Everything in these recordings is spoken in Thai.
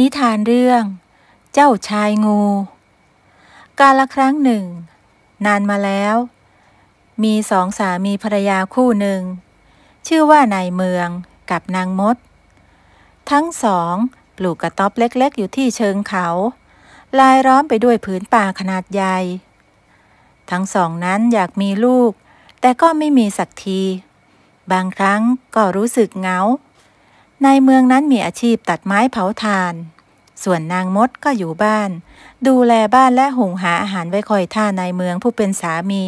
นิทานเรื่อง เจ้าชายงู กาลครั้งหนึ่ง นานมาแล้ว มีสองสามีภรรยาคู่หนึ่ง ชื่อว่านายเมืองกับนางมด ทั้งสอง ปลูกกระต๊อบเล็กๆ อยู่ที่เชิงเขา ลายร้อมไปด้วยผืนป่าขนาดใหญ่ ทั้งสองนั้นอยากมีลูก แต่ก็ไม่มีสักที บางครั้งก็รู้สึกเหงาในเมืองนั้นมีอาชีพตัดไม้เผาถ่าน ส่วนนางมดก็อยู่บ้าน ดูแลบ้านและหุงหาอาหารไว้คอยท่านายเมืองผู้เป็นสามี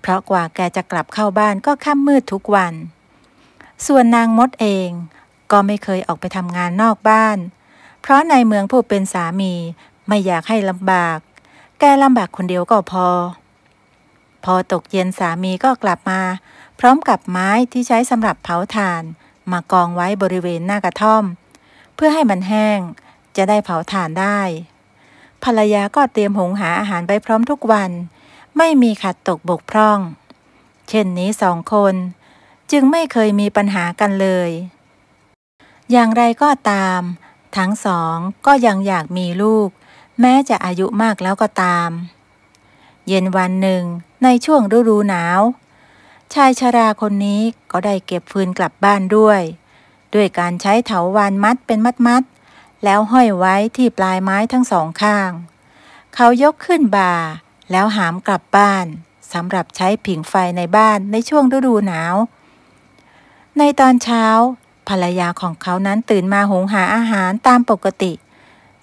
เพราะกว่าแกจะกลับเข้าบ้านก็ค่ำมืดทุกวัน ส่วนนางมดเองก็ไม่เคยออกไปทำงานนอกบ้าน เพราะนายเมืองผู้เป็นสามี ไม่อยากให้ลำบาก แกลำบากคนเดียวก็พอ พอตกเย็นสามีก็กลับมาพร้อมกับไม้ที่ใช้สำหรับเผาถ่านมากองไว้บริเวณหน้ากระท่อม เพื่อให้มันแห้งจะได้เผาถ่านได้ ภรรยาก็เตรียมหุงหาอาหารไว้พร้อมทุกวัน ไม่มีขาดตกบกพร่อง เช่นนี้สองคนจึงไม่เคยมีปัญหากันเลย อย่างไรก็ตาม ทั้งสองก็ยังอยากมีลูก แม้จะอายุมากแล้วก็ตาม เย็นวันหนึ่งในช่วงฤดูหนาวชายชราคนนี้ก็ได้เก็บฟืนกลับบ้านด้วย ด้วยการใช้เถาวานมัดเป็นมัดมัด แล้วห้อยไว้ที่ปลายไม้ทั้งสองข้าง เขายกขึ้นบ่าแล้วหามกลับบ้านสำหรับใช้ผิงไฟในบ้านในช่วงฤดูหนาว ในตอนเช้า ภรรยาของเขานั้นตื่นมาหุงหาอาหารตามปกติ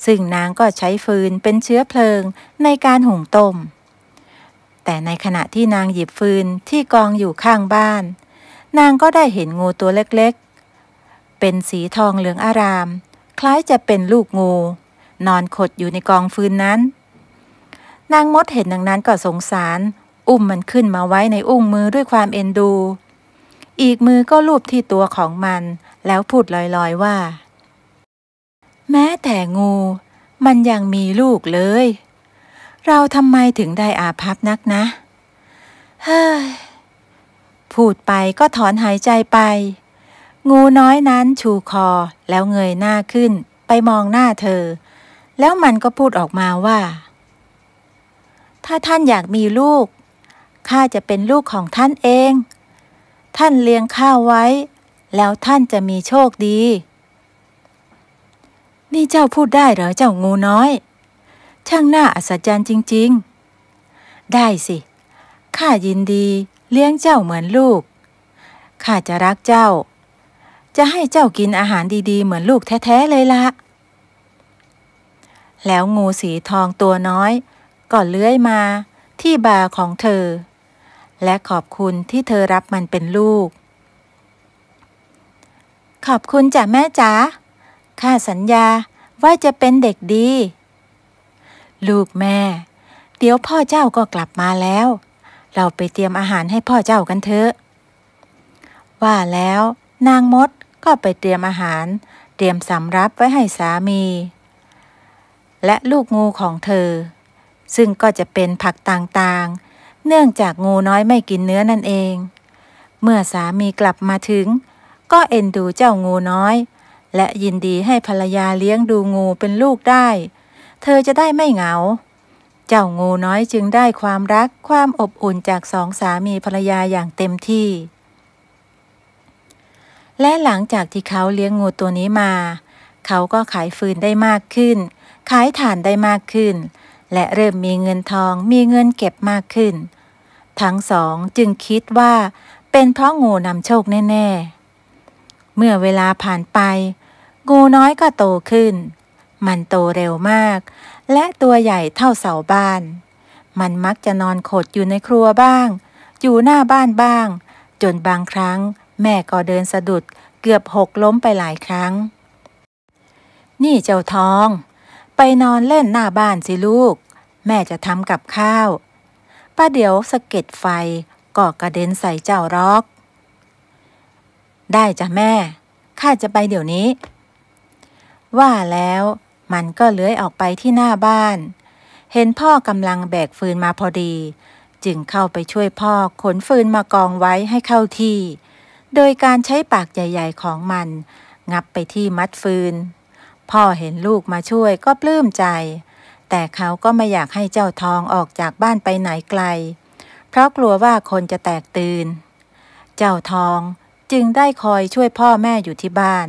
ซึ่งนางก็ใช้ฟืนเป็นเชื้อเพลิงในการหุงต้มแต่ในขณะที่นางหยิบฟืนที่กองอยู่ข้างบ้าน นางก็ได้เห็นงูตัวเล็กๆ เป็นสีทองเหลืองอาราม คล้ายจะเป็นลูกงูนอนขดอยู่ในกองฟืนนั้น นางมดเห็นดังนั้นก็สงสาร อุ้มมันขึ้นมาไว้ในอุ้งมือด้วยความเอ็นดู อีกมือก็ลูบที่ตัวของมันแล้วพูดลอยๆว่า แม้แต่งูมันยังมีลูกเลยเราทำไมถึงได้อาภัพนักนะ เฮ้ย พูดไปก็ถอนหายใจไป งูน้อยนั้นชูคอแล้วเงยหน้าขึ้น ไปมองหน้าเธอ แล้วมันก็พูดออกมาว่า ถ้าท่านอยากมีลูก ข้าจะเป็นลูกของท่านเอง ท่านเลี้ยงข้าไว้ แล้วท่านจะมีโชคดี นี่เจ้าพูดได้เหรอเจ้างูน้อยช่างน่าอัศจรรย์จริง ๆ ได้สิ ข้ายินดีเลี้ยงเจ้าเหมือนลูก ข้าจะรักเจ้า จะให้เจ้ากินอาหารดีๆเหมือนลูกแท้ๆเลยละ แล้วงูสีทองตัวน้อยก็เลื้อยมาที่บาของเธอ และขอบคุณที่เธอรับมันเป็นลูก ขอบคุณจ้ะแม่จ๋าข้าสัญญาว่าจะเป็นเด็กดีลูกแม่เดี๋ยวพ่อเจ้าก็กลับมาแล้ว เราไปเตรียมอาหารให้พ่อเจ้ากันเถอะ ว่าแล้วนางมดก็ไปเตรียมอาหาร เตรียมสำรับไว้ให้สามี และลูกงูของเธอ ซึ่งก็จะเป็นผักต่างๆ เนื่องจากงูน้อยไม่กินเนื้อนั่นเอง เมื่อสามีกลับมาถึง ก็เอ็นดูเจ้างูน้อย และยินดีให้ภรรยาเลี้ยงดูงูเป็นลูกได้เธอจะได้ไม่เหงา เจ้างูน้อยจึงได้ความรักความอบอุ่นจากสองสามีภรรยาอย่างเต็มที่ และหลังจากที่เขาเลี้ยงงูตัวนี้มา เขาก็ขายฟืนได้มากขึ้น ขายถ่านได้มากขึ้น และเริ่มมีเงินทองมีเงินเก็บมากขึ้น ทั้งสองจึงคิดว่า เป็นเพราะงูนำโชคแน่ ๆ เมื่อเวลาผ่านไป งูน้อยก็โตขึ้นมันโตเร็วมาก และตัวใหญ่เท่าเสาบ้าน มันมักจะนอนขดอยู่ในครัวบ้าง อยู่หน้าบ้านบ้าง จนบางครั้ง แม่ก็เดินสะดุด เกือบหกล้มไปหลายครั้ง นี่เจ้าทอง ไปนอนเล่นหน้าบ้านสิลูก แม่จะทำกับข้าวป้าเดี๋ยวสะเก็ดไฟก็กระเด็นใส่เจ้าร็อก ได้จ้ะแม่ ข้าจะไปเดี๋ยวนี้ ว่าแล้วมันก็เลื้อยออกไปที่หน้าบ้าน เห็นพ่อกำลังแบกฟืนมาพอดี จึงเข้าไปช่วยพ่อขนฟืนมากองไว้ให้เข้าที่ โดยการใช้ปากใหญ่ๆ ของมัน งับไปที่มัดฟืน พ่อเห็นลูกมาช่วยก็ปลื้มใจ แต่เขาก็ไม่อยากให้เจ้าทองออกจากบ้านไปไหนไกล เพราะกลัวว่าคนจะแตกตื่น เจ้าทองจึงได้คอยช่วยพ่อแม่อยู่ที่บ้าน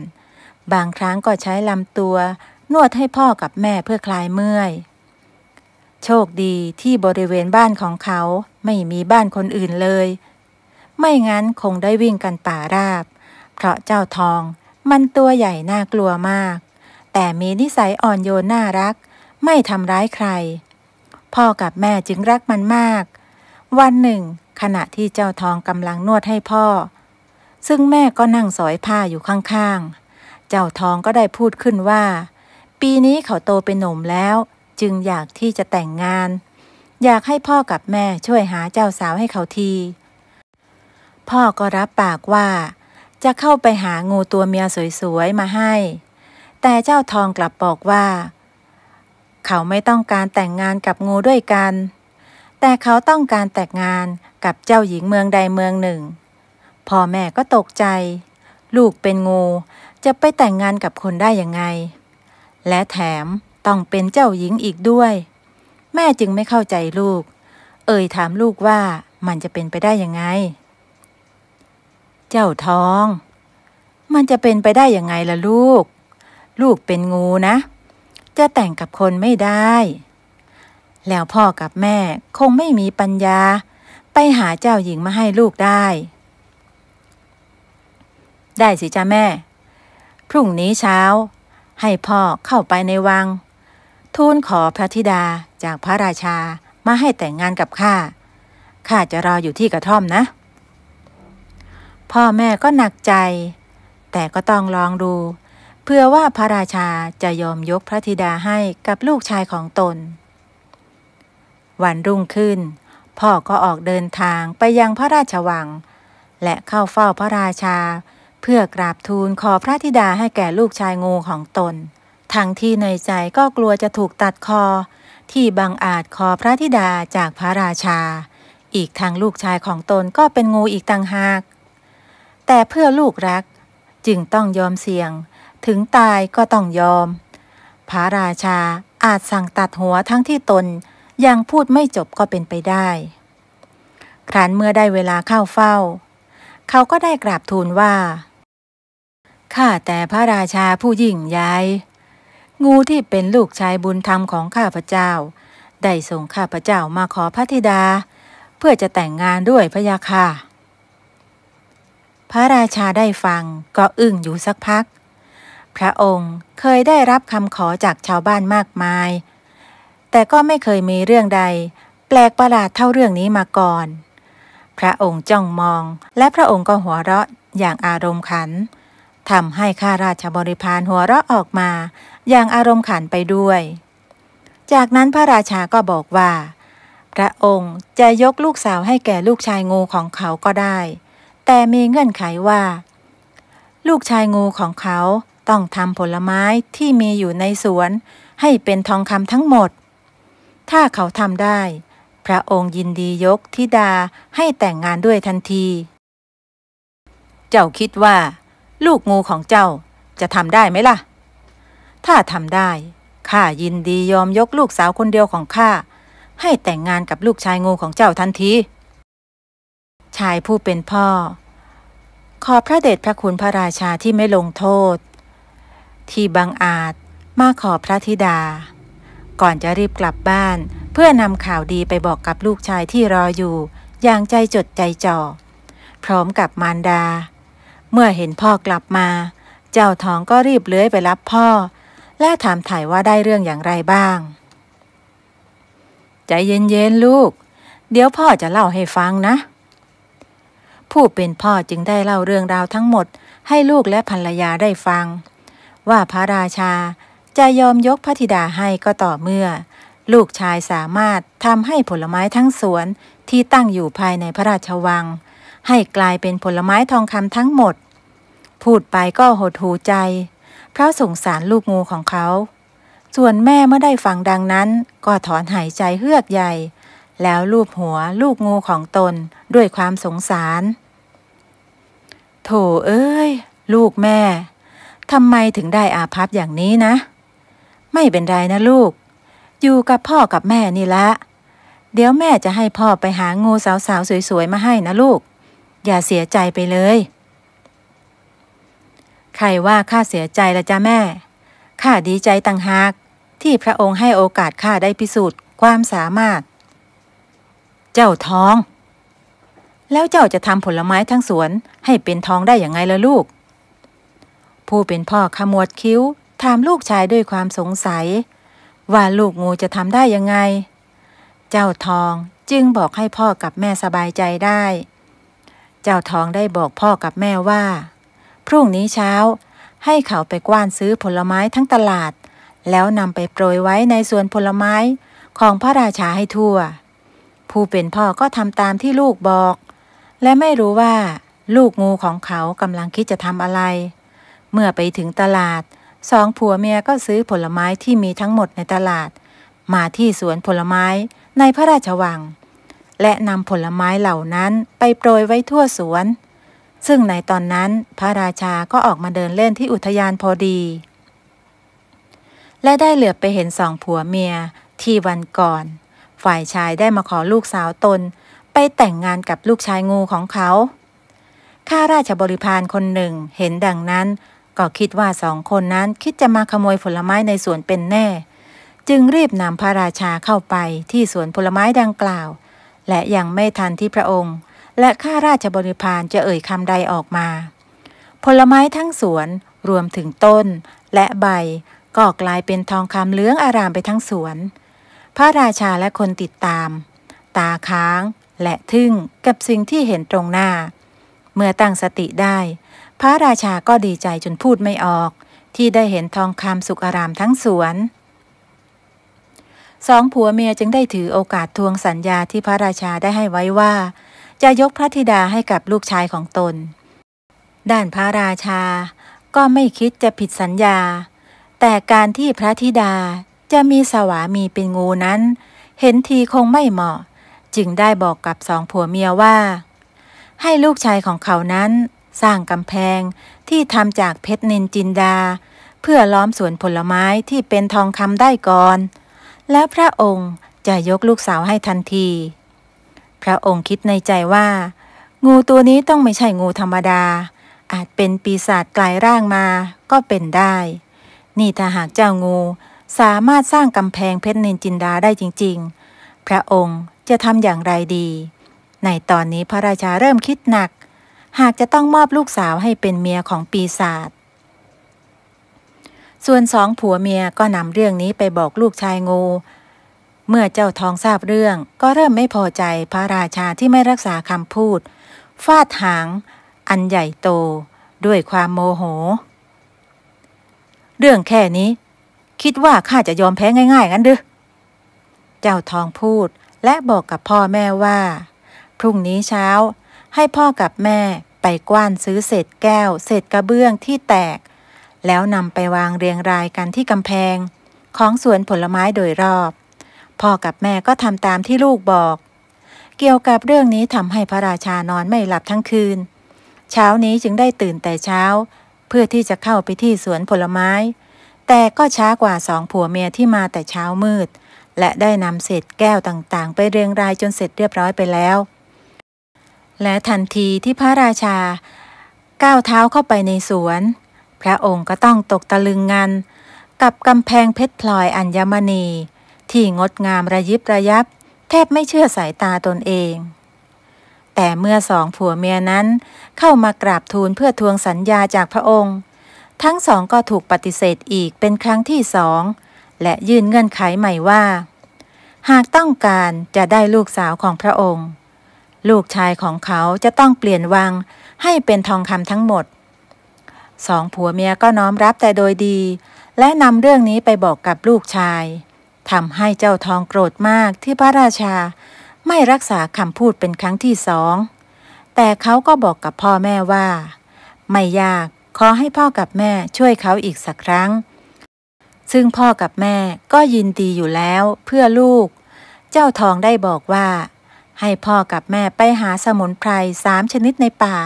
บางครั้งก็ใช้ลำตัวนวดให้พ่อกับแม่เพื่อคลายเมื่อย โชคดีที่บริเวณบ้านของเขาไม่มีบ้านคนอื่นเลย ไม่งั้นคงได้วิ่งกันป่าราบ เพราะเจ้าทองมันตัวใหญ่น่ากลัวมาก แต่มีนิสัยอ่อนโยนน่ารัก ไม่ทำร้ายใคร พ่อกับแม่จึงรักมันมาก วันหนึ่ง ขณะที่เจ้าทองกำลังนวดให้พ่อ ซึ่งแม่ก็นั่งสอยผ้าอยู่ข้างๆ เจ้าทองก็ได้พูดขึ้นว่าปีนี้เขาโตเป็นหนุ่มแล้ว จึงอยากที่จะแต่งงาน อยากให้พ่อกับแม่ช่วยหาเจ้าสาวให้เขาที พ่อก็รับปากว่าจะเข้าไปหางูตัวเมียสวยๆมาให้ แต่เจ้าทองกลับบอกว่า เขาไม่ต้องการแต่งงานกับงูด้วยกัน แต่เขาต้องการแต่งงานกับเจ้าหญิงเมืองใดเมืองหนึ่งพ่อแม่ก็ตกใจ ลูกเป็นงู จะไปแต่งงานกับคนได้ยังไงและแถมต้องเป็นเจ้าหญิงอีกด้วย แม่จึงไม่เข้าใจลูก เอ่ยถามลูกว่ามันจะเป็นไปได้ยังไง เจ้าท้อง มันจะเป็นไปได้ยังไงล่ะลูก ลูกเป็นงูนะ จะแต่งกับคนไม่ได้ แล้วพ่อกับแม่คงไม่มีปัญญา ไปหาเจ้าหญิงมาให้ลูกได้ ได้สิจ้าแม่ พรุ่งนี้เช้าให้พ่อเข้าไปในวัง ทูลขอพระธิดาจากพระราชามาให้แต่งงานกับข้าข้าจะรออยู่ที่กระท่อมนะ พ่อแม่ก็หนักใจ แต่ก็ต้องลองดูเพื่อว่าพระราชาจะยอมยกพระธิดาให้กับลูกชายของตน วันรุ่งขึ้น พ่อก็ออกเดินทางไปยังพระราชวัง และเข้าเฝ้าพระราชาเพื่อกราบทูลขอพระธิดาให้แก่ลูกชายงูของตน ทั้งที่ในใจก็กลัวจะถูกตัดคอ ที่บังอาจขอพระธิดาจากพระราชา อีกทางลูกชายของตนก็เป็นงูอีกต่างหาก แต่เพื่อลูกรักจึงต้องยอมเสี่ยงถึงตายก็ต้องยอม พระราชาอาจสั่งตัดหัวทั้งที่ตนยังพูดไม่จบก็เป็นไปได้ ครั้นเมื่อได้เวลาเข้าเฝ้า เขาก็ได้กราบทูลว่าข้าแต่พระราชาผู้ยิ่งใหญ่งูที่เป็นลูกชายบุญธรรมของข้าพเจ้า ได้ส่งข้าพเจ้ามาขอพระธิดา เพื่อจะแต่งงานด้วยพระยาค่ะพระราชาได้ฟังก็อึ้งอยู่สักพัก พระองค์เคยได้รับคำขอจากชาวบ้านมากมาย แต่ก็ไม่เคยมีเรื่องใด แปลกประหลาดเท่าเรื่องนี้มาก่อน พระองค์จ้องมองและพระองค์ก็หัวเราะอย่างอารมณ์ขันทำให้ข้าราชบริพารหัวเราะออกมา อย่างอารมณ์ขันไปด้วย จากนั้นพระราชาก็บอกว่า พระองค์จะยกลูกสาวให้แก่ลูกชายงูของเขาก็ได้ แต่มีเงื่อนไขว่า ลูกชายงูของเขาต้องทำผลไม้ที่มีอยู่ในสวนให้เป็นทองคำทั้งหมด ถ้าเขาทำได้ พระองค์ยินดียกธิดาให้แต่งงานด้วยทันที เจ้าคิดว่าลูกงูของเจ้าจะทำได้ไหมล่ะ ถ้าทำได้ข้ายินดียอมยกลูกสาวคนเดียวของข้า ให้แต่งงานกับลูกชายงูของเจ้าทันที ชายผู้เป็นพ่อ ขอพระเดชพระคุณพระราชาที่ไม่ลงโทษ ที่บังอาจมาขอพระธิดา ก่อนจะรีบกลับบ้านเพื่อนำข่าวดีไปบอกกับลูกชายที่รออยู่อย่างใจจดใจจ่อ พร้อมกับมารดาเมื่อเห็นพ่อกลับมา เจ้าทองก็รีบเลื้อยไปรับพ่อ และถามถ่ายว่าได้เรื่องอย่างไรบ้าง ใจเย็นๆลูก เดี๋ยวพ่อจะเล่าให้ฟังนะ ผู้เป็นพ่อจึงได้เล่าเรื่องราวทั้งหมด ให้ลูกและภรรยาได้ฟัง ว่าพระราชาจะยอมยกพระธิดาให้ก็ต่อเมื่อ ลูกชายสามารถทำให้ผลไม้ทั้งสวนที่ตั้งอยู่ภายในพระราชวังให้กลายเป็นผลไม้ทองคำทั้งหมด พูดไปก็หดหูใจ เพราะสงสารลูกงูของเขา ส่วนแม่เมื่อได้ฟังดังนั้น ก็ถอนหายใจเฮือกใหญ่ แล้วลูบหัวลูกงูของตนด้วยความสงสาร โถเอ้ย ลูกแม่ทำไมถึงได้อาภัพอย่างนี้นะ ไม่เป็นไรนะลูก อยู่กับพ่อกับแม่นี่ละ เดี๋ยวแม่จะให้พ่อไปหางูสาวๆสวยๆมาให้นะลูกอย่าเสียใจไปเลย ใครว่าข้าเสียใจละจ้าแม่ ข้าดีใจต่างหากที่พระองค์ให้โอกาสข้าได้พิสูจน์ความสามารถ เจ้าทอง แล้วเจ้าจะทำผลไม้ทั้งสวนให้เป็นทองได้อย่างไงล่ะลูก ผู้เป็นพ่อขมวดคิ้วถามลูกชายด้วยความสงสัย ว่าลูกงูจะทำได้ยังไง เจ้าทองจึงบอกให้พ่อกับแม่สบายใจได้เจ้าทองได้บอกพ่อกับแม่ว่า พรุ่งนี้เช้า ให้เขาไปกว้านซื้อผลไม้ทั้งตลาด แล้วนำไปโปรยไว้ในสวนผลไม้ของพระราชาให้ทั่ว ผู้เป็นพ่อก็ทำตามที่ลูกบอก และไม่รู้ว่า ลูกงูของเขากำลังคิดจะทำอะไร เมื่อไปถึงตลาดสองผัวเมียก็ซื้อผลไม้ที่มีทั้งหมดในตลาด มาที่สวนผลไม้ในพระราชวังและนำผลไม้เหล่านั้นไปโปรยไว้ทั่วสวน ซึ่งในตอนนั้นพระราชาก็ออกมาเดินเล่นที่อุทยานพอดี และได้เหลือไปเห็นสองผัวเมียที่วันก่อน ฝ่ายชายได้มาขอลูกสาวตนไปแต่งงานกับลูกชายงูของเขา ข้าราชบริพารคนหนึ่งเห็นดังนั้นก็คิดว่าสองคนนั้นคิดจะมาขโมยผลไม้ในสวนเป็นแน่ จึงรีบนำพระราชาเข้าไปที่สวนผลไม้ดังกล่าวและยังไม่ทันที่พระองค์ และข้าราชบริพารจะเอ่ยคำใดออกมา ผลไม้ทั้งสวนรวมถึงต้นและใบ ก็กลายเป็นทองคำเลื้องอารามไปทั้งสวน พระราชาและคนติดตาม ตาค้างและทึ่งกับสิ่งที่เห็นตรงหน้า เมื่อตั้งสติได้ พระราชาก็ดีใจจนพูดไม่ออก ที่ได้เห็นทองคำสุกอารามทั้งสวนสองผัวเมียจึงได้ถือโอกาสทวงสัญญาที่พระราชาได้ให้ไว้ว่า จะยกพระธิดาให้กับลูกชายของตน ด้านพระราชาก็ไม่คิดจะผิดสัญญา แต่การที่พระธิดาจะมีสวามีเป็นงูนั้น เห็นทีคงไม่เหมาะ จึงได้บอกกับสองผัวเมียว่า ให้ลูกชายของเขานั้นสร้างกำแพงที่ทำจากเพชรนินจินดา เพื่อล้อมสวนผลไม้ที่เป็นทองคำได้ก่อนแล้วพระองค์จะยกลูกสาวให้ทันที พระองค์คิดในใจว่า งูตัวนี้ต้องไม่ใช่งูธรรมดา อาจเป็นปีศาจกลายร่างมาก็เป็นได้ นี่ถ้าหากเจ้างูสามารถสร้างกำแพงเพชรนินจินดาได้จริงๆ พระองค์จะทำอย่างไรดี ในตอนนี้พระราชาเริ่มคิดหนัก หากจะต้องมอบลูกสาวให้เป็นเมียของปีศาจส่วนสองผัวเมียก็นำเรื่องนี้ไปบอกลูกชายงู เมื่อเจ้าทองทราบเรื่องก็เริ่มไม่พอใจพระราชาที่ไม่รักษาคำพูดฟาดหางอันใหญ่โตด้วยความโมโห เรื่องแค่นี้คิดว่าข้าจะยอมแพ้ง่ายๆ งั้นดึเจ้าทองพูดและบอกกับพ่อแม่ว่า พรุ่งนี้เช้าให้พ่อกับแม่ไปกว้านซื้อเศษแก้วเศษกระเบื้องที่แตกแล้วนำไปวางเรียงรายกันที่กำแพงของสวนผลไม้โดยรอบ พ่อกับแม่ก็ทำตามที่ลูกบอก เกี่ยวกับเรื่องนี้ทำให้พระราชานอนไม่หลับทั้งคืน เช้านี้จึงได้ตื่นแต่เช้า เพื่อที่จะเข้าไปที่สวนผลไม้ แต่ก็ช้ากว่าสองผัวเมียที่มาแต่เช้ามืด และได้นำเศษแก้วต่าง ๆ ไปเรียงรายจนเสร็จเรียบร้อยไปแล้ว และทันทีที่พระราชาก้าวเท้าเข้าไปในสวนพระองค์ก็ต้องตกตะลึงงันกับกำแพงเพชรพลอยอัญมณี ที่งดงามระยิบระยับ แทบไม่เชื่อสายตาตนเอง แต่เมื่อสองผัวเมียนั้นเข้ามากราบทูลเพื่อทวงสัญญาจากพระองค์ ทั้งสองก็ถูกปฏิเสธอีกเป็นครั้งที่สองและยื่นเงื่อนไขใหม่ว่า หากต้องการจะได้ลูกสาวของพระองค์ ลูกชายของเขาจะต้องเปลี่ยนวัง ให้เป็นทองคำทั้งหมดสองผัวเมียก็น้อมรับแต่โดยดี และนำเรื่องนี้ไปบอกกับลูกชายทำให้เจ้าทองโกรธมากที่พระราชาไม่รักษาคำพูดเป็นครั้งที่สอง แต่เขาก็บอกกับพ่อแม่ว่า ไม่ยากขอให้พ่อกับแม่ช่วยเขาอีกสักครั้ง ซึ่งพ่อกับแม่ก็ยินดีอยู่แล้วเพื่อลูก เจ้าทองได้บอกว่า ให้พ่อกับแม่ไปหาสมุนไพรสามชนิดในป่า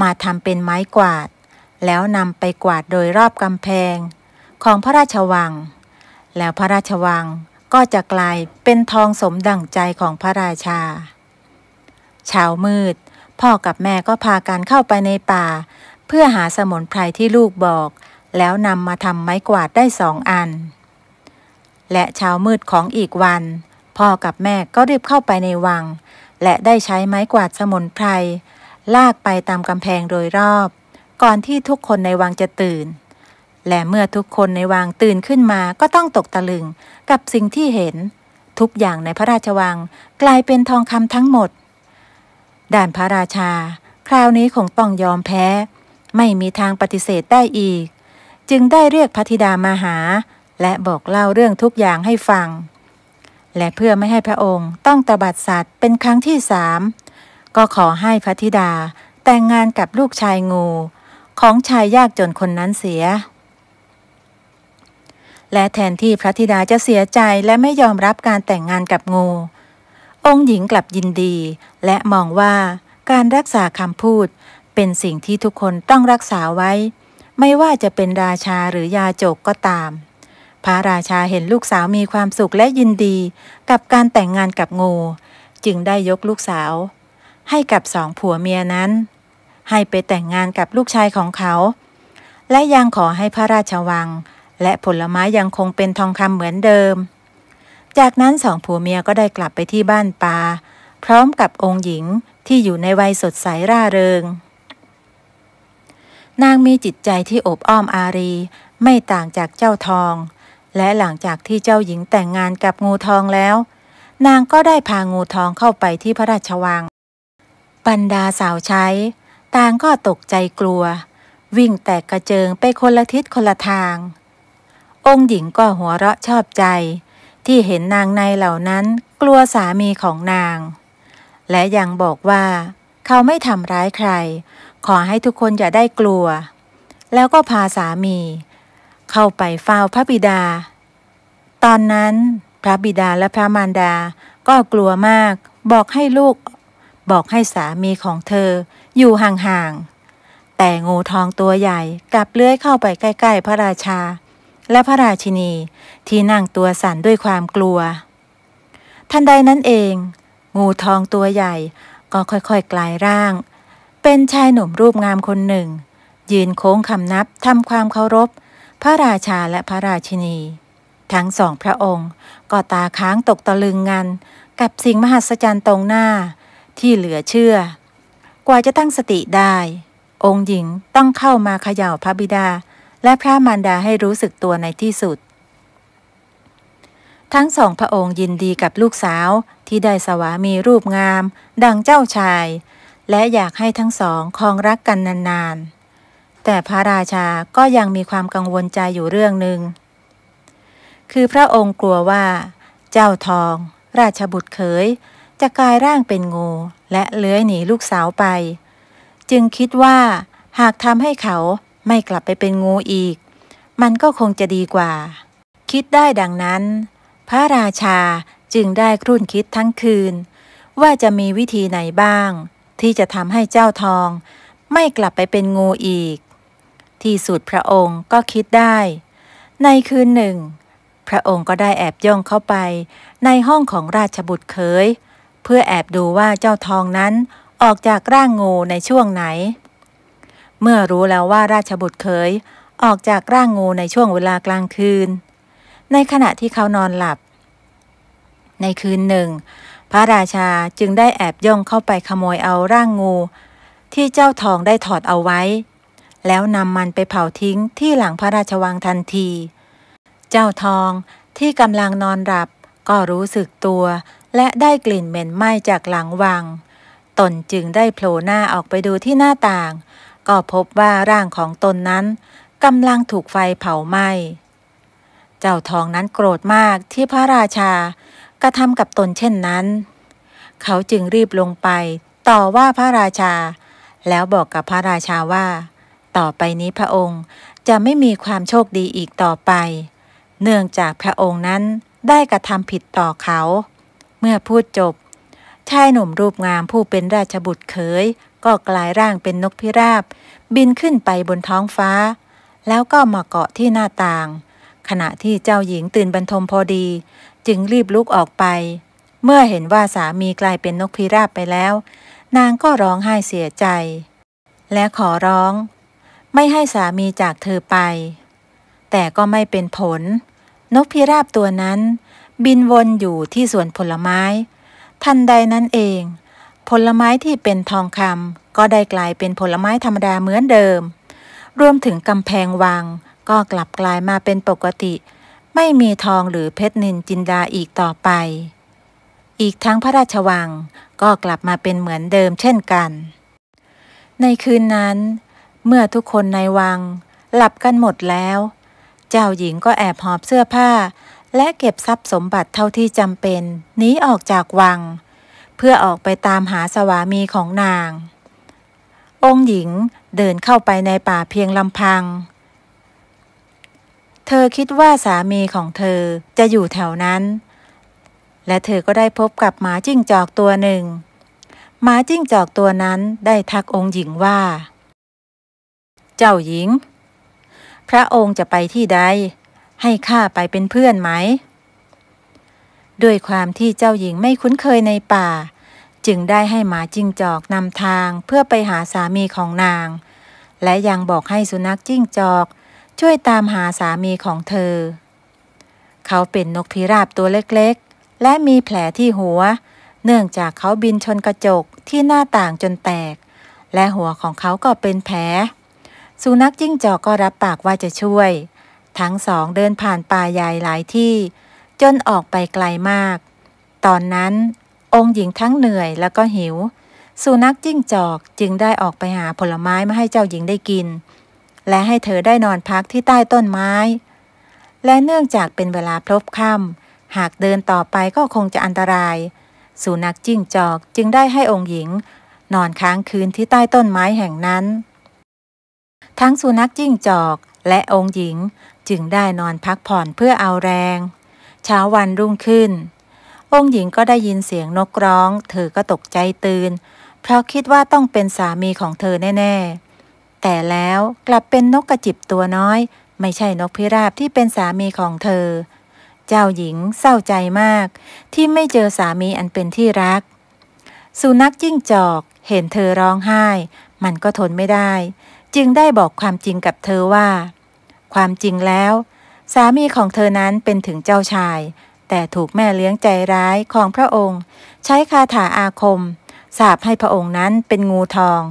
มาทำเป็นไม้กวาดแล้วนำไปกวาดโดยรอบกำแพง ของพระราชวัง แล้วพระราชวังก็จะกลายเป็นทองสมดั่งใจของพระราชาเช้ามืด พ่อกับแม่ก็พากันเข้าไปในป่า เพื่อหาสมุนไพรที่ลูกบอก แล้วนำมาทำไม้กวาดได้สองอัน และเช้ามืดของอีกวัน พ่อกับแม่ก็รีบเข้าไปในวัง และได้ใช้ไม้กวาดสมุนไพรลากไปตามกำแพงโดยรอบก่อนที่ทุกคนในวังจะตื่น และเมื่อทุกคนในวังตื่นขึ้นมา ก็ต้องตกตะลึงกับสิ่งที่เห็น ทุกอย่างในพระราชวังกลายเป็นทองคำทั้งหมด ด่านพระราชา คราวนี้คงต้องยอมแพ้ ไม่มีทางปฏิเสธได้อีก จึงได้เรียกพระธิดามาหา และบอกเล่าเรื่องทุกอย่างให้ฟัง และเพื่อไม่ให้พระองค์ต้องตบัดสัตว์เป็นครั้งที่สามก็ขอให้พระธิดาแต่งงานกับลูกชายงูของชายยากจนคนนั้นเสีย และแทนที่พระธิดาจะเสียใจและไม่ยอมรับการแต่งงานกับงู องค์หญิงกลับยินดี และมองว่าการรักษาคำพูด เป็นสิ่งที่ทุกคนต้องรักษาไว้ ไม่ว่าจะเป็นราชาหรือยาจกก็ตาม พระราชาเห็นลูกสาวมีความสุขและยินดีกับการแต่งงานกับงูจึงได้ยกลูกสาว ให้กับสองผัวเมียนั้นให้ไปแต่งงานกับลูกชายของเขา และยังขอให้พระราชวัง และผลไม้ยังคงเป็นทองคำเหมือนเดิม จากนั้นสองผัวเมียก็ได้กลับไปที่บ้านปา พร้อมกับองค์หญิงที่อยู่ในวัยสดใสร่าเริง นางมีจิตใจที่อบอ้อมอารี ไม่ต่างจากเจ้าทอง และหลังจากที่เจ้าหญิงแต่งงานกับงูทองแล้ว นางก็ได้พางูทองเข้าไปที่พระราชวังบรรดาสาวใช้่างก็ตกใจกลัว วิ่งแตกกระเจิงไปคนละทิศคนละทาง องค์หญิงก็หัวเราะชอบใจ ที่เห็นนางในเหล่านั้นกลัวสามีของนาง และยังบอกว่าเขาไม่ทำร้ายใคร ขอให้ทุกคนอย่าได้กลัว แล้วก็พาสามี เข้าไปเฝ้าพระบิดา ตอนนั้นพระบิดาและพระมารดาก็กลัวมาก บอกให้ลูก บอกให้สามีของเธออยู่ห่างๆ แต่งูทองตัวใหญ่กลับเลื้อยเข้าไปใกล้ๆ พระราชา และพระราชินีที่นั่งตัวสั่นด้วยความกลัว ทันใดนั้นเอง งูทองตัวใหญ่ก็ค่อย ๆ กลายร่าง เป็นชายหนุ่มรูปงามคนหนึ่ง ยืนโค้งคำนับทำความเคารพ พระราชาและพระราชินี ทั้งสองพระองค์ก็ตาค้างตกตะลึงงันกับสิ่งมหัศจรรย์ตรงหน้าที่เหลือเชื่อกว่าจะตั้งสติได้ องค์หญิงต้องเข้ามาเขย่าพระบิดาและพระมารดาให้รู้สึกตัวในที่สุด ทั้งสองพระองค์ยินดีกับลูกสาวที่ได้สวามีรูปงาม ดังเจ้าชาย และอยากให้ทั้งสองคองรักกันนานๆ แต่พระราชาก็ยังมีความกังวลใจอยู่เรื่องหนึ่ง คือพระองค์กลัวว่า เจ้าทอง ราชบุตรเขยจะกลายร่างเป็นงูและเลื้อยหนีลูกสาวไป จึงคิดว่าหากทำให้เขาไม่กลับไปเป็นงูอีก มันก็คงจะดีกว่า คิดได้ดังนั้น พระราชาจึงได้ครุ่นคิดทั้งคืน ว่าจะมีวิธีไหนบ้าง ที่จะทำให้เจ้าทอง ไม่กลับไปเป็นงูอีก ที่สุดพระองค์ก็คิดได้ ในคืนหนึ่ง พระองค์ก็ได้แอบย่องเข้าไปในห้องของราชบุตรเคยเพื่อแอบดูว่าเจ้าทองนั้นออกจากร่างงูในช่วงไหน เมื่อรู้แล้วว่าราชบุตรเคยออกจากร่างงูในช่วงเวลากลางคืน ในขณะที่เขานอนหลับ ในคืนหนึ่ง พระราชาจึงได้แอบย่องเข้าไปขโมยเอาร่างงู ที่เจ้าทองได้ถอดเอาไว้ แล้วนำมันไปเผาทิ้งที่หลังพระราชวังทันที เจ้าทองที่กำลังนอนหลับก็รู้สึกตัวและได้กลิ่นเหม็นไหม้จากหลังวัง ตนจึงได้โผล่หน้าออกไปดูที่หน้าต่าง ก็พบว่าร่างของตนนั้นกำลังถูกไฟเผาไหม้ เจ้าทองนั้นโกรธมากที่พระราชากระทำกับตนเช่นนั้น เขาจึงรีบลงไปต่อว่าพระราชา แล้วบอกกับพระราชาว่า ต่อไปนี้พระองค์จะไม่มีความโชคดีอีกต่อไป เนื่องจากพระองค์นั้นได้กระทำผิดต่อเขามื่อพูดจบชายหนุ่มรูปงามผู้เป็นราชบุตรเขยก็กลายร่างเป็นนกพิราบ บินขึ้นไปบนท้องฟ้า แล้วก็มาเกาะที่หน้าต่าง ขณะที่เจ้าหญิงตื่นบรรทมพอดีจึงรีบลุกออกไป เมื่อเห็นว่าสามีกลายเป็นนกพิราบไปแล้ว นางก็ร้องไห้เสียใจ และขอร้อง ไม่ให้สามีจากเธอไป แต่ก็ไม่เป็นผล นกพิราบตัวนั้นบินวน อยู่ที่สวนผลไม้ ทันใดนั้นเอง ผลไม้ที่เป็นทองคำก็ได้กลายเป็นผลไม้ธรรมดาเหมือนเดิมรวมถึงกำแพงวัง ก็กลับกลายมาเป็นปกติ ไม่มีทองหรือเพชรนินจินดาอีกต่อไป อีกทั้งพระราชวังก็กลับมาเป็นเหมือนเดิมเช่นกัน ในคืนนั้น เมื่อทุกคนในวังหลับกัน หมดแล้ว เจ้าหญิงก็แอบ หอบเสื้อผ้าและเก็บทรัพย์สมบัติเท่าที่จำเป็นหนีออกจากวัง เพื่อออกไปตามหาสวามีของนาง องหญิงเดินเข้าไปในป่าเพียงลำพัง เธอคิดว่าสามีของเธอจะอยู่แถวนั้น และเธอก็ได้พบกับหมาจิ้งจอกตัวหนึ่งหมาจิ้งจอกตัวนั้นได้ทักองค์หญิงว่า เจ้าหญิง พระองค์จะไปที่ใดให้ข้าไปเป็นเพื่อนไหม ด้วยความที่เจ้าหญิงไม่คุ้นเคยในป่า จึงได้ให้หมาจิ้งจอกนำทางเพื่อไปหาสามีของนาง และยังบอกให้สุนัขจิ้งจอก ช่วยตามหาสามีของเธอ เขาเป็นนกพิราบตัวเล็กๆ และมีแผลที่หัว เนื่องจากเขาบินชนกระจกที่หน้าต่างจนแตก และหัวของเขาก็เป็นแผล สุนัขจิ้งจอกก็รับปากว่าจะช่วยทั้งสองเดินผ่านป่าใหญ่หลายที่จนออกไปไกลมาก ตอนนั้นองค์หญิงทั้งเหนื่อยแล้วก็หิว สุนัขจิ้งจอกจึงได้ออกไปหาผลไม้มาให้เจ้าหญิงได้กิน และให้เธอได้นอนพักที่ใต้ต้นไม้ และเนื่องจากเป็นเวลาพลบค่ำหากเดินต่อไปก็คงจะอันตราย สุนัขจิ้งจอกจึงได้ให้องค์หญิง นอนค้างคืนที่ใต้ต้นไม้แห่งนั้น ทั้งสุนัขจิ้งจอกและองค์หญิงจึงได้นอนพักผ่อนเพื่อเอาแรง เช้าวันรุ่งขึ้น องค์หญิงก็ได้ยินเสียงนกร้องเธอก็ตกใจตื่น เพราะคิดว่าต้องเป็นสามีของเธอแน่ ๆ แต่แล้วกลับเป็นนกกระจิบตัวน้อย ไม่ใช่นกพิราบที่เป็นสามีของเธอ เจ้าหญิงเศร้าใจมากที่ไม่เจอสามีอันเป็นที่รักสุนัขจิ้งจอกเห็นเธอร้องไห้ มันก็ทนไม่ได้ จึงได้บอกความจริงกับเธอว่าความจริงแล้ว สามีของเธอนั้นเป็นถึงเจ้าชาย แต่ถูกแม่เลี้ยงใจร้ายของพระองค์ ใช้คาถาอาคม สาบให้พระองค์นั้นเป็นงูทอง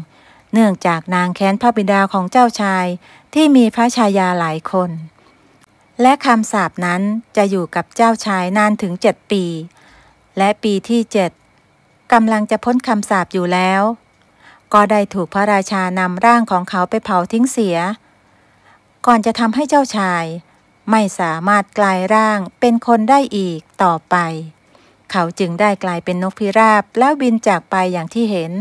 เนื่องจากนางแค้นพระบิดาของเจ้าชาย ที่มีพระชายาหลายคน และคำสาบนั้นจะอยู่กับเจ้าชายนานถึงเจ็ดปี และปีที่เจ็ดกำลังจะพ้นคำสาบอยู่แล้ว ก็ได้ถูกพระราชานำร่างของเขาไปเผาทิ้งเสียก่อนจะทำให้เจ้าชาย ไม่สามารถกลายร่างเป็นคนได้อีกต่อไป เขาจึงได้กลายเป็นนกพิราบแล้วบินจากไปอย่างที่เห็น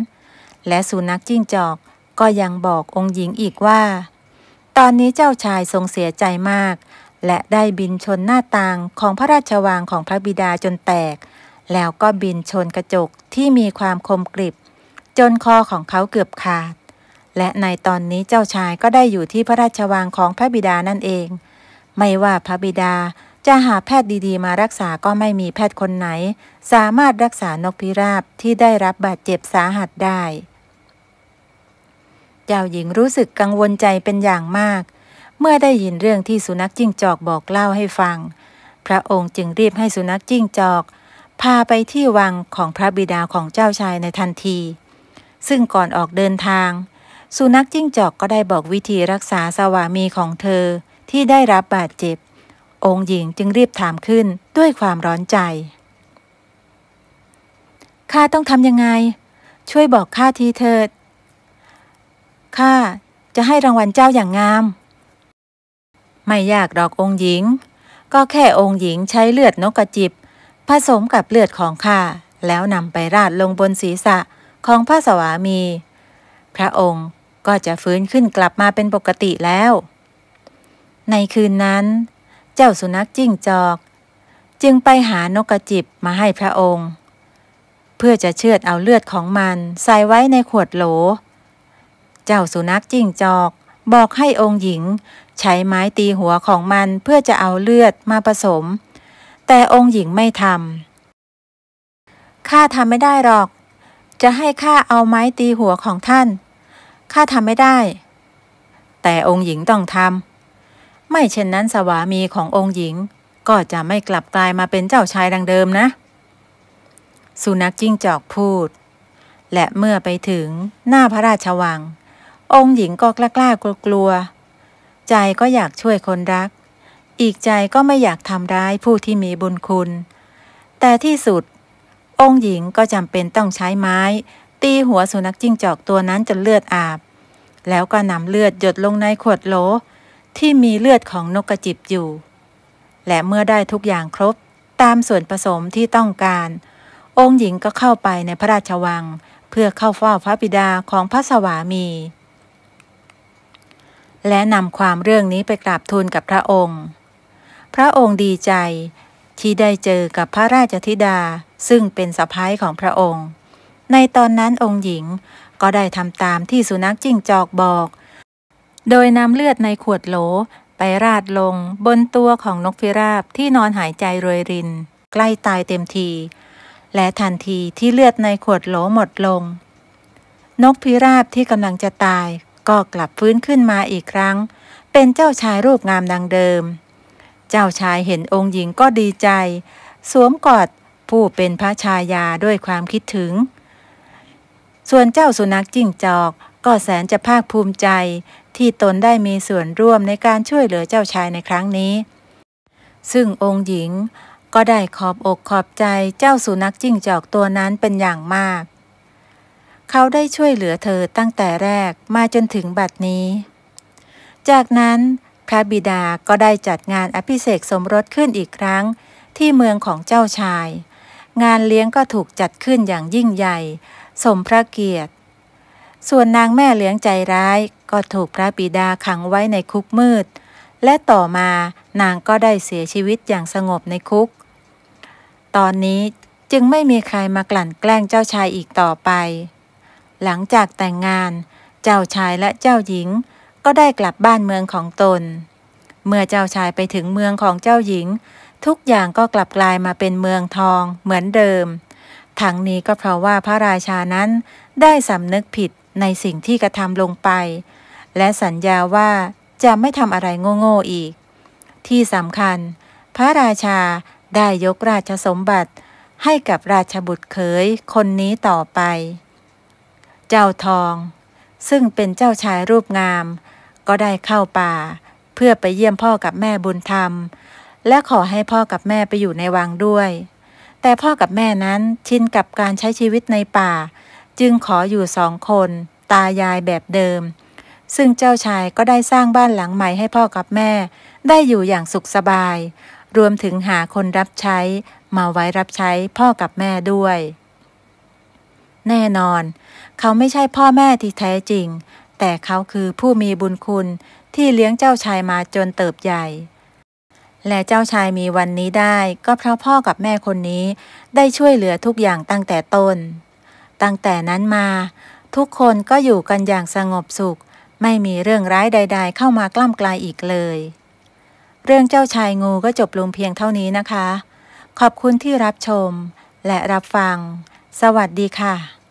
และสุนัขจิ้งจอกก็ยังบอกองค์หญิงอีกว่า ตอนนี้เจ้าชายทรงเสียใจมาก และได้บินชนหน้าต่างของพระราชวังของพระบิดาจนแตก แล้วก็บินชนกระจกที่มีความคมกริบ จนคอของเขาเกือบขาดและในตอนนี้เจ้าชายก็ได้อยู่ที่พระราชวังของพระบิดานั่นเอง ไม่ว่าพระบิดาจะหาแพทย์ดีๆ มารักษาก็ไม่มีแพทย์คนไหน สามารถรักษานกพิราบที่ได้รับบาดเจ็บสาหัสได้ เจ้าหญิงรู้สึกกังวลใจเป็นอย่างมาก เมื่อได้ยินเรื่องที่สุนัขจิ้งจอกบอกเล่าให้ฟัง พระองค์จึงรีบให้สุนัขจิ้งจอก พาไปที่วังของพระบิดาของเจ้าชายในทันที ซึ่งก่อนออกเดินทางสุนัขจิ้งจอกก็ได้บอกวิธีรักษาสวามีของเธอที่ได้รับบาดเจ็บองค์หญิงจึงรีบถามขึ้นด้วยความร้อนใจ ข้าต้องทำยังไง ช่วยบอกข้าทีเถิด ข้าจะให้รางวัลเจ้าอย่างงาม ไม่ยากดอกองค์หญิง ก็แค่องค์หญิงใช้เลือดนกกระจิบผสมกับเลือดของข้า แล้วนำไปราดลงบนศีรษะของพระสวามี พระองค์ก็จะฟื้นขึ้นกลับมาเป็นปกติแล้ว ในคืนนั้น เจ้าสุนัขจิ้งจอกจึงไปหานกกระจิบมาให้พระองค์ เพื่อจะเชือดเอาเลือดของมันใส่ไว้ในขวดโหล เจ้าสุนัขจิ้งจอก บอกให้องค์หญิงใช้ไม้ตีหัวของมันเพื่อจะเอาเลือดมาผสม แต่องค์หญิงไม่ทำข้าทำไม่ได้หรอก จะให้ข้าเอาไม้ตีหัวของท่านข้าทำไม่ได้ แต่องค์หญิงต้องทำ ไม่เช่นนั้นสวามีขององค์หญิงก็จะไม่กลับกลายมาเป็นเจ้าชายดังเดิมนะ สุนักจิ้งจอกพูด และเมื่อไปถึงหน้าพระราชวัง องค์หญิงก็กล้ากล้ากลัว ใจก็อยากช่วยคนรัก อีกใจก็ไม่อยากทำร้ายผู้ที่มีบุญคุณ แต่ที่สุด องค์หญิงก็จำเป็นต้องใช้ไม้ ตีหัวสุนัขจิ้งจอกตัวนั้นจนเลือดอาบแล้วก็นำเลือดหยดลงในขวดโหลที่มีเลือดของนกกระจิบอยู่ และเมื่อได้ทุกอย่างครบตามส่วนผสมที่ต้องการ องค์หญิงก็เข้าไปในพระราชวัง เพื่อเข้าเฝ้าพระบิดาของพระสวามี และนำความเรื่องนี้ไปกราบทูลกับพระองค์ พระองค์ดีใจ ที่ได้เจอกับพระราชธิดาซึ่งเป็นสะพ้ายของพระองค์ ในตอนนั้นองค์หญิงก็ได้ทำตามที่สุนัขจิ้งจอกบอก โดยนำเลือดในขวดโหลไปราดลงบนตัวของนกพิราบที่นอนหายใจรวยริน ใกล้ตายเต็มที และทันทีที่เลือดในขวดโหลหมดลง นกพิราบที่กำลังจะตายก็กลับฟื้นขึ้นมาอีกครั้ง เป็นเจ้าชายรูปงามดังเดิม เจ้าชายเห็นองค์หญิงก็ดีใจ สวมกอดผู้เป็นพระชายาด้วยความคิดถึงส่วนเจ้าสุนัขจิ้งจอก ก็แสนจะภาคภูมิใจ ที่ตนได้มีส่วนร่วมในการช่วยเหลือเจ้าชายในครั้งนี้ ซึ่งองค์หญิงก็ได้ขอบอกขอบใจเจ้าสุนัขจิ้งจอกตัวนั้นเป็นอย่างมาก เขาได้ช่วยเหลือเธอตั้งแต่แรกมาจนถึงบัดนี้ จากนั้นพระบิดาก็ได้จัดงานอภิเษกสมรสขึ้นอีกครั้ง ที่เมืองของเจ้าชาย งานเลี้ยงก็ถูกจัดขึ้นอย่างยิ่งใหญ่สมพระเกียรติ ส่วนนางแม่เลี้ยงใจร้ายก็ถูกพระบิดาขังไว้ในคุกมืด และต่อมานางก็ได้เสียชีวิตอย่างสงบในคุก ตอนนี้จึงไม่มีใครมากลั่นแกล้งเจ้าชายอีกต่อไป หลังจากแต่งงาน เจ้าชายและเจ้าหญิง ก็ได้กลับบ้านเมืองของตน เมื่อเจ้าชายไปถึงเมืองของเจ้าหญิง ทุกอย่างก็กลับกลายมาเป็นเมืองทอง เหมือนเดิมทั้งนี้ก็เพราะว่าพระราชานั้นได้สำนึกผิดในสิ่งที่กระทำลงไป และสัญญาว่าจะไม่ทำอะไรโง่ๆอีก ที่สำคัญพระราชาได้ยกราชสมบัติให้กับราชบุตรเขยคนนี้ต่อไป เจ้าทอง ซึ่งเป็นเจ้าชายรูปงาม ก็ได้เข้าป่าเพื่อไปเยี่ยมพ่อกับแม่บุญธรรม และขอให้พ่อกับแม่ไปอยู่ในวังด้วยแต่พ่อกับแม่นั้นชินกับการใช้ชีวิตในป่า จึงขออยู่สองคน ตายายแบบเดิม ซึ่งเจ้าชายก็ได้สร้างบ้านหลังใหม่ให้พ่อกับแม่ ได้อยู่อย่างสุขสบาย รวมถึงหาคนรับใช้มาไว้รับใช้พ่อกับแม่ด้วย แน่นอน เขาไม่ใช่พ่อแม่ที่แท้จริง แต่เขาคือผู้มีบุญคุณที่เลี้ยงเจ้าชายมาจนเติบใหญ่และเจ้าชายมีวันนี้ได้ก็เพราะพ่อกับแม่คนนี้ได้ช่วยเหลือทุกอย่างตั้งแต่ต้น ตั้งแต่นั้นมา ทุกคนก็อยู่กันอย่างสงบสุข ไม่มีเรื่องร้ายใดๆ เข้ามากล้ำกลายอีกเลย เรื่องเจ้าชายงูก็จบลงเพียงเท่านี้นะคะ ขอบคุณที่รับชมและรับฟัง สวัสดีค่ะ